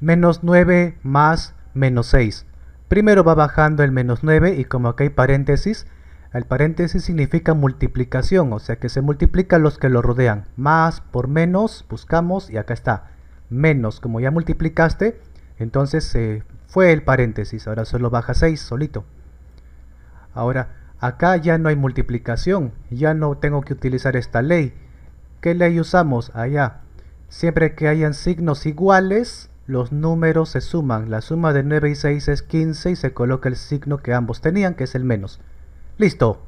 menos 9 más menos 6. Primero va bajando el menos 9 y como acá hay paréntesis, el paréntesis significa multiplicación, o sea que se multiplican los que lo rodean. Más por menos, buscamos y acá está. Menos, como ya multiplicaste, entonces se fue el paréntesis, ahora solo baja 6 solito. Ahora, acá ya no hay multiplicación, ya no tengo que utilizar esta ley. ¿Qué ley usamos? Allá. Siempre que hayan signos iguales, los números se suman. La suma de 9 y 6 es 15 y se coloca el signo que ambos tenían, que es el menos. ¡Listo!